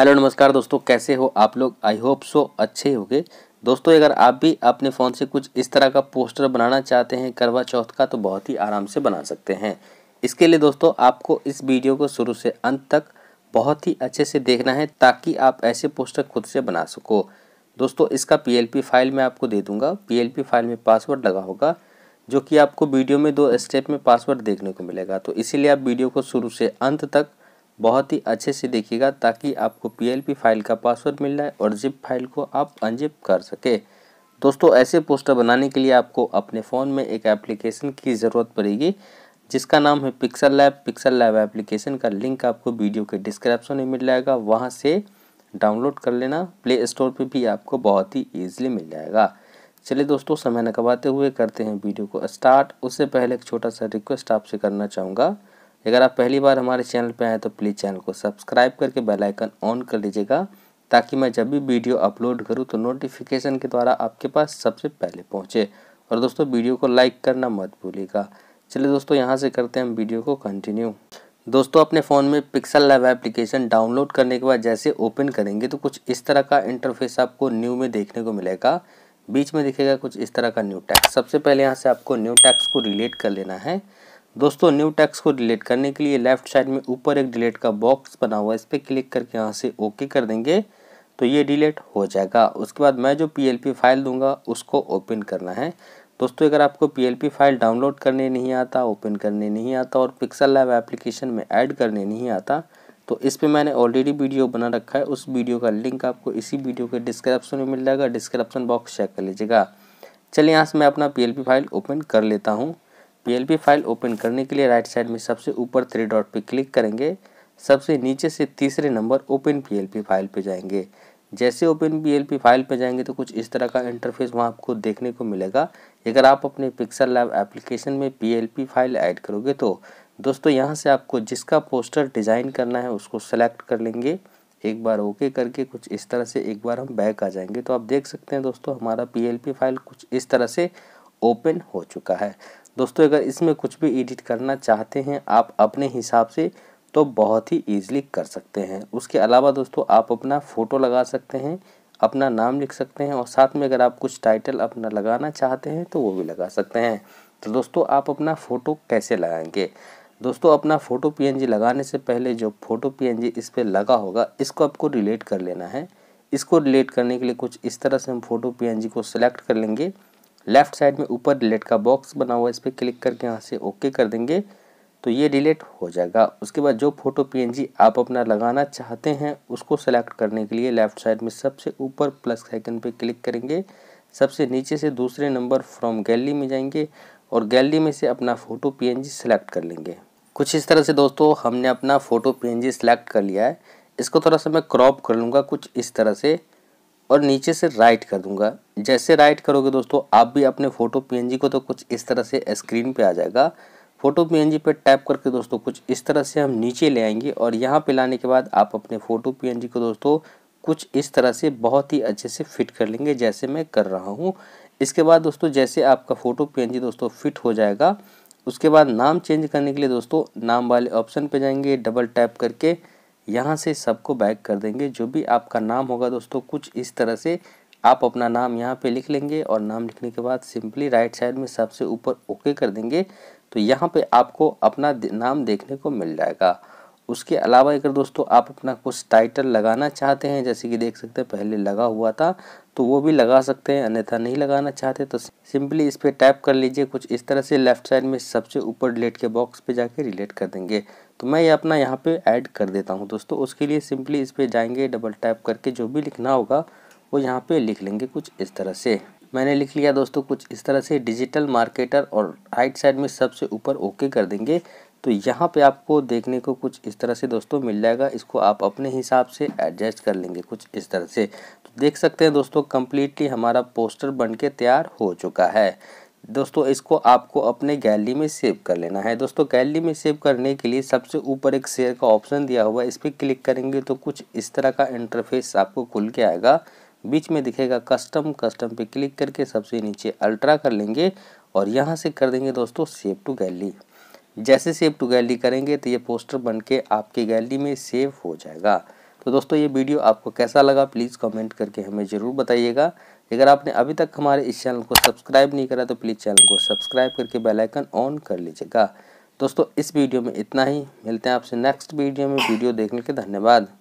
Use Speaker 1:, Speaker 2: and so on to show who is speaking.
Speaker 1: hello नमस्कार दोस्तों कैसे हो आप लोग आई होप सो अच्छे गए दोस्तों अगर आप भी अपने फ़ोन से कुछ इस तरह का पोस्टर बनाना चाहते हैं करवा चौथ का तो बहुत ही आराम से बना सकते हैं इसके लिए दोस्तों आपको इस वीडियो को शुरू से अंत तक बहुत ही अच्छे से देखना है ताकि आप ऐसे पोस्टर खुद से बना सको दोस्तों इसका पी फाइल मैं आपको दे दूंगा पी फाइल में पासवर्ड लगा होगा जो कि आपको वीडियो में दो स्टेप में पासवर्ड देखने को मिलेगा तो इसीलिए आप वीडियो को शुरू से अंत तक बहुत ही अच्छे से देखिएगा ताकि आपको पी फाइल का पासवर्ड मिल जाए और जिप फाइल को आप अनजिप कर सके दोस्तों ऐसे पोस्टर बनाने के लिए आपको अपने फ़ोन में एक एप्लीकेशन की ज़रूरत पड़ेगी जिसका नाम है pixel lab pixel lab application का लिंक आपको वीडियो के डिस्क्रिप्शन में मिल जाएगा वहाँ से डाउनलोड कर लेना प्ले स्टोर पर भी आपको बहुत ही ईजिली मिल जाएगा चलिए दोस्तों समय न हुए करते हैं वीडियो को स्टार्ट उससे पहले एक छोटा सा रिक्वेस्ट आपसे करना चाहूँगा अगर आप पहली बार हमारे चैनल पर आए तो प्लीज़ चैनल को सब्सक्राइब करके बेल आइकन ऑन कर लीजिएगा ताकि मैं जब भी वीडियो अपलोड करूँ तो नोटिफिकेशन के द्वारा आपके पास सबसे पहले पहुँचे और दोस्तों वीडियो को लाइक करना मत भूलिएगा चलिए दोस्तों यहाँ से करते हैं हम वीडियो को कंटिन्यू दोस्तों अपने फ़ोन में पिक्सल लैब एप्लीकेशन डाउनलोड करने के बाद जैसे ओपन करेंगे तो कुछ इस तरह का इंटरफेस आपको न्यू में देखने को मिलेगा बीच में दिखेगा कुछ इस तरह का न्यू टैक्स सबसे पहले यहाँ से आपको न्यू टैक्स को रिलेट कर लेना है दोस्तों न्यू टैक्स को डिलीट करने के लिए लेफ्ट साइड में ऊपर एक डिलीट का बॉक्स बना हुआ है इस पर क्लिक करके यहाँ से ओके कर देंगे तो ये डिलीट हो जाएगा उसके बाद मैं जो पी फाइल दूंगा उसको ओपन करना है दोस्तों अगर आपको पी फाइल डाउनलोड करने नहीं आता ओपन करने नहीं आता और पिक्सल लैब एप्लीकेशन में ऐड करने नहीं आता तो इस पर मैंने ऑलरेडी वीडियो बना रखा है उस वीडियो का लिंक आपको इसी वीडियो के डिस्क्रिप्शन में मिल जाएगा डिस्क्रिप्शन बॉक्स चेक कर लीजिएगा चलिए यहाँ से मैं अपना पी फाइल ओपन कर लेता हूँ PLP फाइल ओपन करने के लिए राइट साइड में सबसे ऊपर थ्री डॉट पे क्लिक करेंगे सबसे नीचे से तीसरे नंबर ओपन PLP फाइल पे जाएंगे जैसे ओपन PLP फाइल पे जाएंगे तो कुछ इस तरह का इंटरफेस वहाँ आपको देखने को मिलेगा अगर आप अपने पिक्सल लैब एप्लीकेशन में PLP फाइल ऐड करोगे तो दोस्तों यहाँ से आपको जिसका पोस्टर डिज़ाइन करना है उसको सेलेक्ट कर लेंगे एक बार ओके करके कुछ इस तरह से एक बार हम बैक आ जाएंगे तो आप देख सकते हैं दोस्तों हमारा पी फाइल कुछ इस तरह से ओपन हो चुका है दोस्तों अगर इसमें कुछ भी एडिट करना चाहते हैं आप अपने हिसाब से तो बहुत ही ईजिली कर सकते हैं उसके अलावा दोस्तों आप अपना फ़ोटो लगा सकते हैं अपना नाम लिख सकते हैं और साथ में अगर आप कुछ टाइटल अपना लगाना चाहते हैं तो वो भी लगा सकते हैं तो दोस्तों आप अपना फ़ोटो कैसे लगाएंगे दोस्तों अपना फ़ोटो पीएनजी लगाने से पहले जो फ़ोटो पीएनजी इस पर लगा होगा इसको आपको रिलेट कर लेना है इसको रिलेट करने के लिए कुछ इस तरह से हम फ़ोटो पीएनजी को सिलेक्ट कर लेंगे लेफ्ट साइड में ऊपर डिलीट का बॉक्स बना हुआ है इस पर क्लिक करके यहाँ से ओके कर देंगे तो ये डिलीट हो जाएगा उसके बाद जो फ़ोटो पीएनजी आप अपना लगाना चाहते हैं उसको सेलेक्ट करने के लिए लेफ़्ट साइड में सबसे ऊपर प्लस आइकन पे क्लिक करेंगे सबसे नीचे से दूसरे नंबर फ्रॉम गैलरी में जाएंगे और गैलरी में से अपना फ़ोटो पीएनजी सेलेक्ट कर लेंगे कुछ इस तरह से दोस्तों हमने अपना फ़ोटो पीएनजी सेलेक्ट कर लिया है इसको थोड़ा सा मैं क्रॉप कर लूँगा कुछ इस तरह से और नीचे से राइट कर दूंगा जैसे राइट करोगे दोस्तों आप भी अपने फ़ोटो पीएनजी को तो कुछ इस तरह से स्क्रीन पे आ जाएगा फ़ोटो पीएनजी पे टैप करके दोस्तों कुछ इस तरह से हम नीचे ले आएंगे और यहाँ पे लाने के बाद आप अपने फ़ोटो पीएनजी को दोस्तों कुछ इस तरह से बहुत ही अच्छे से फिट कर लेंगे जैसे मैं कर रहा हूँ इसके बाद दोस्तों जैसे आपका फ़ोटो पी दोस्तों फिट हो जाएगा उसके बाद नाम चेंज करने के लिए दोस्तों नाम वाले ऑप्शन पर जाएंगे डबल टैप करके यहाँ से सबको बैक कर देंगे जो भी आपका नाम होगा दोस्तों कुछ इस तरह से आप अपना नाम यहाँ पे लिख लेंगे और नाम लिखने के बाद सिंपली राइट साइड में सबसे ऊपर ओके कर देंगे तो यहाँ पे आपको अपना नाम देखने को मिल जाएगा उसके अलावा अगर दोस्तों आप अपना कुछ टाइटल लगाना चाहते हैं जैसे कि देख सकते हैं पहले लगा हुआ था तो वो भी लगा सकते हैं अन्यथा नहीं लगाना चाहते तो सिंपली इस पर टैप कर लीजिए कुछ इस तरह से लेफ्ट साइड में सबसे ऊपर डिलेट के बॉक्स पे जाके रिलेट कर देंगे तो मैं ये अपना यहाँ पे ऐड कर देता हूँ दोस्तों उसके लिए सिंपली इस पर जाएंगे डबल टैप करके जो भी लिखना होगा वो यहाँ पर लिख लेंगे कुछ इस तरह से मैंने लिख लिया दोस्तों कुछ इस तरह से डिजिटल मार्केटर और राइट साइड में सबसे ऊपर ओके कर देंगे तो यहाँ पे आपको देखने को कुछ इस तरह से दोस्तों मिल जाएगा इसको आप अपने हिसाब से एडजस्ट कर लेंगे कुछ इस तरह से देख सकते हैं दोस्तों कम्प्लीटली हमारा पोस्टर बन के तैयार हो चुका है दोस्तों इसको आपको अपने गैलरी में सेव कर लेना है दोस्तों गैलरी में सेव करने के लिए सबसे ऊपर एक शेयर का ऑप्शन दिया हुआ है इस पर क्लिक करेंगे तो कुछ इस तरह का इंटरफेस आपको खुल के आएगा बीच में दिखेगा कस्टम कस्टम पे क्लिक करके सबसे नीचे अल्ट्रा कर लेंगे और यहाँ से कर देंगे दोस्तों सेव टू गैलरी जैसे सेव टू गैलरी करेंगे तो ये पोस्टर बन के आपकी गैलरी में सेव हो जाएगा तो दोस्तों ये वीडियो आपको कैसा लगा प्लीज़ कमेंट करके हमें ज़रूर बताइएगा अगर आपने अभी तक हमारे इस चैनल को सब्सक्राइब नहीं करा तो प्लीज़ चैनल को सब्सक्राइब करके बेल आइकन ऑन कर लीजिएगा दोस्तों इस वीडियो में इतना ही मिलते हैं आपसे नेक्स्ट वीडियो में वीडियो देखने के धन्यवाद